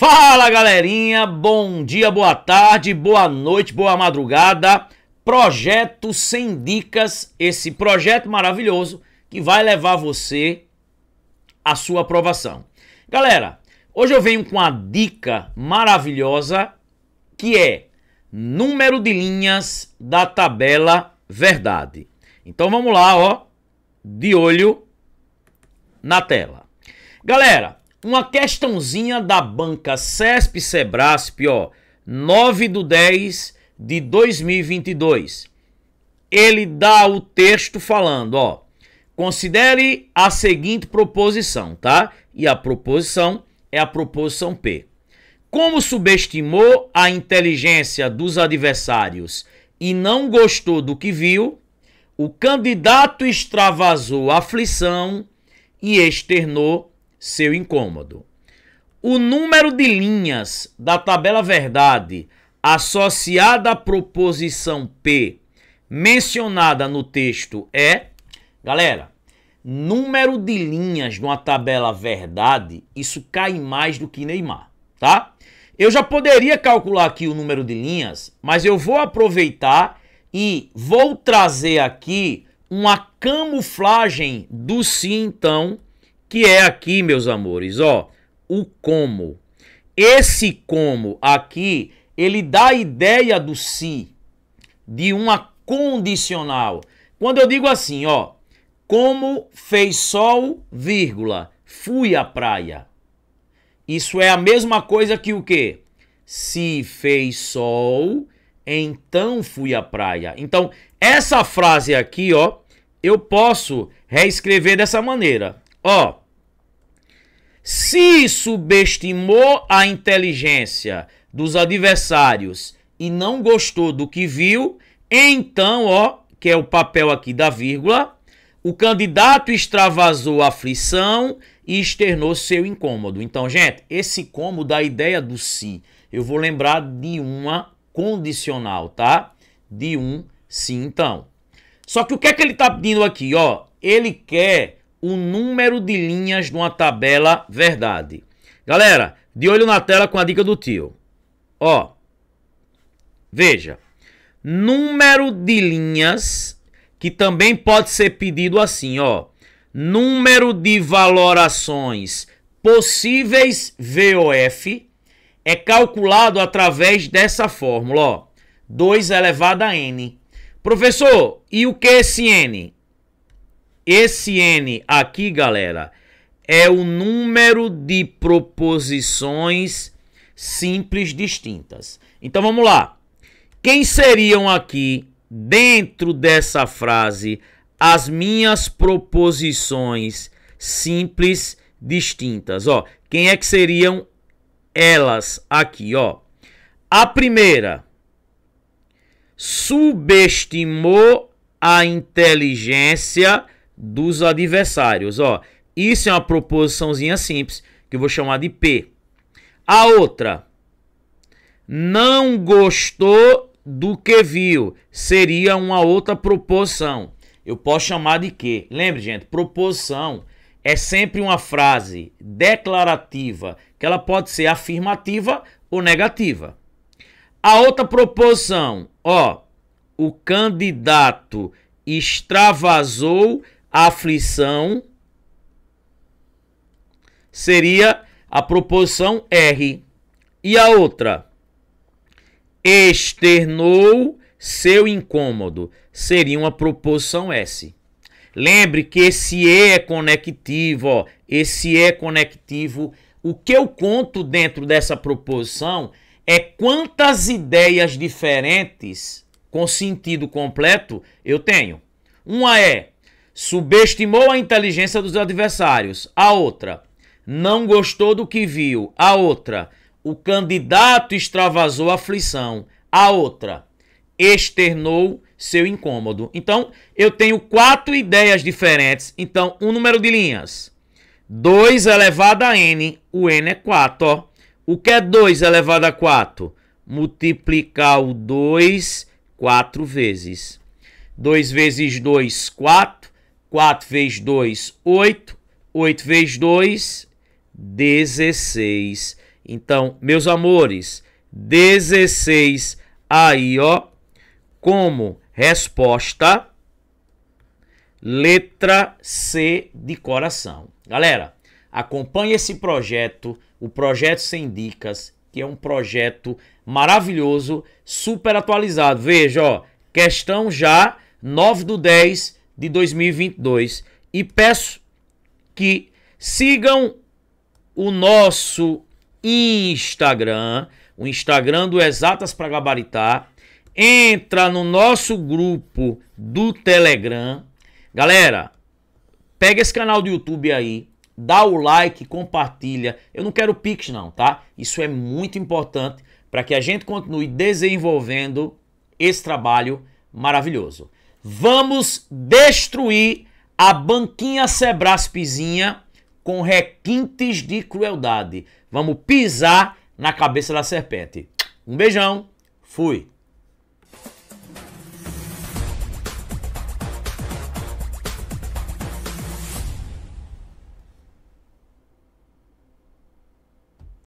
Fala galerinha, bom dia, boa tarde, boa noite, boa madrugada. Projeto Sem Dicas, esse projeto maravilhoso que vai levar você à sua aprovação. Galera, hoje eu venho com uma dica maravilhosa que é número de linhas da tabela verdade. Então vamos lá, ó, de olho na tela. Galera, uma questãozinha da banca CESP Sebrasp, ó, 9 do 10 de 2022. Ele dá o texto falando, ó, considere a seguinte proposição, tá? E a proposição é a proposição P. Como subestimou a inteligência dos adversários e não gostou do que viu, o candidato extravasou aflição e externou seu incômodo. O número de linhas da tabela verdade associada à proposição P mencionada no texto é, galera, número de linhas numa tabela verdade, isso cai mais do que Neymar, tá? Eu já poderia calcular aqui o número de linhas, mas eu vou aproveitar e vou trazer aqui uma camuflagem do se si, então que é aqui, meus amores, ó, o como. Esse como aqui, ele dá a ideia do se, si, de uma condicional. Quando eu digo assim, ó, como fez sol, vírgula, fui à praia. Isso é a mesma coisa que o quê? Se fez sol, então fui à praia. Então, essa frase aqui, ó, eu posso reescrever dessa maneira. Ó, se subestimou a inteligência dos adversários e não gostou do que viu, então, ó, que é o papel aqui da vírgula, o candidato extravasou a aflição e externou seu incômodo. Então, gente, esse cômodo, a ideia do se, si, eu vou lembrar de uma condicional, tá? De um sim, então. Só que o que é que ele está pedindo aqui, ó? Ele quer o número de linhas de uma tabela verdade. Galera, de olho na tela com a dica do tio. Ó, veja, número de linhas que também pode ser pedido assim, ó. Número de valorações possíveis VOF é calculado através dessa fórmula, ó. 2 elevado a n. Professor, e o que é esse n? Esse N aqui, galera, é o número de proposições simples distintas. Então vamos lá. Quem seriam aqui, dentro dessa frase, as minhas proposições simples distintas? Ó, quem é que seriam elas aqui, ó? A primeira subestimou a inteligência dos adversários. Ó, isso é uma proposiçãozinha simples que eu vou chamar de P. A outra, não gostou do que viu, seria uma outra proposição. Eu posso chamar de quê? Lembre, gente, proposição é sempre uma frase declarativa, que ela pode ser afirmativa ou negativa. A outra proposição, ó, o candidato extravasou aflição seria a proposição R. E a outra? Externou seu incômodo seria uma proposição S. Lembre que esse E é conectivo, ó, esse E é conectivo. O que eu conto dentro dessa proposição é quantas ideias diferentes com sentido completo eu tenho. Uma é subestimou a inteligência dos adversários. A outra, não gostou do que viu. A outra, o candidato extravasou a aflição. A outra, externou seu incômodo. Então, eu tenho quatro ideias diferentes. Então, um número de linhas. 2 elevado a n, o n é 4, ó. O que é 2 elevado a 4? Multiplicar o 2 quatro vezes. 2 vezes 2, 4. 4 vezes 2, 8. 8 vezes 2, 16. Então, meus amores, 16 aí, ó, como resposta, letra C de coração. Galera, acompanhe esse projeto, o Projeto Sem Dicas, que é um projeto maravilhoso, super atualizado. Veja, ó, questão já, 9 do 10, de 2022 e peço que sigam o nosso Instagram, o Instagram do Exatas para Gabaritar, entra no nosso grupo do Telegram. Galera, pega esse canal do YouTube aí, dá o like, compartilha. Eu não quero pix não, tá? Isso é muito importante para que a gente continue desenvolvendo esse trabalho maravilhoso. Vamos destruir a banquinha Sebraspizinha com requintes de crueldade. Vamos pisar na cabeça da serpente. Um beijão, fui.